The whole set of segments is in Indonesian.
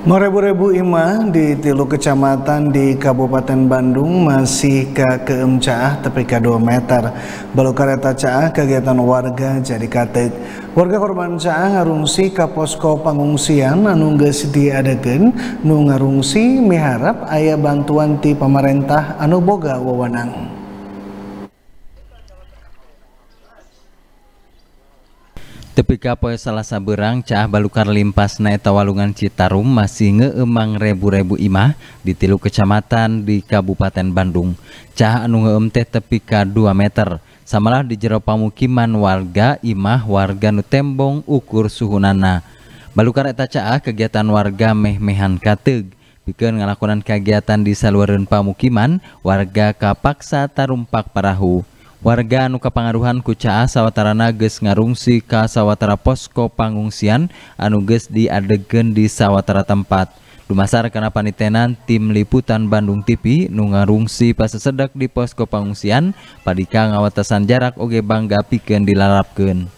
Merebu-rebu ima di tilu kecamatan di Kabupaten Bandung masih ke keemcaah tepi ke 2 meter. Balu kereta caah kegiatan warga jadi katek. Warga korban caah ngarungsi ke posko pengungsian anu geus Adegen, nu ngarungsi miharap ayah bantuan ti pemerintah anu boga wewenang. Tepika poe salah saberang cah balukar limpas na eta walungan Citarum masih ngeemang rebu-rebu imah di tilu kecamatan di Kabupaten Bandung. Cah anu ngeem teh tepika 2 meter. Samalah di jero pamukiman warga imah warga nu tembong ukur suhunana. Balukar eta cah kegiatan warga meh-mehan kateg. Bikin ngelakukan kegiatan di saluran pamukiman warga kapaksa tarumpak parahu warga Anuka pangaruhan Kucha Sawatara sawatarana ngarungsi ka sawatara posko pangungsian Anuges di diadegen di sawatara tempat. Dumasar karena panitenan tim liputan Bandung TV nungarungsi pas pasesedak di posko pangungsian padika ngawatasan jarak oge bangga piken dilarapkeun.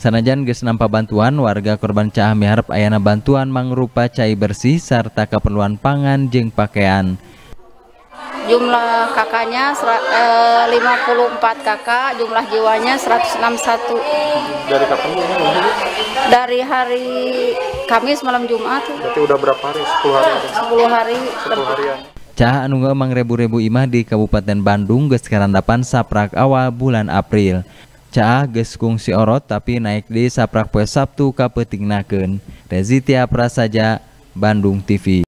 Sanajan ges nampak bantuan warga korban cah miharep ayana bantuan mangrupa cai bersih serta keperluan pangan jeng pakaian jumlah kakaknya e, 54 eh, kakak, jumlah jiwanya 161. Dari kapan ini? Dari hari Kamis malam Jumat. Berarti udah berapa hari? 10 hari. 10 ya, hari. 10 harian. Ya. Cah anu emang rebu-rebu imah di Kabupaten Bandung geus karandapan saprak awal bulan April. Cah geus kungsi orot tapi naik di saprak poe Sabtu Naken. Rezitia Prasaja, Bandung TV.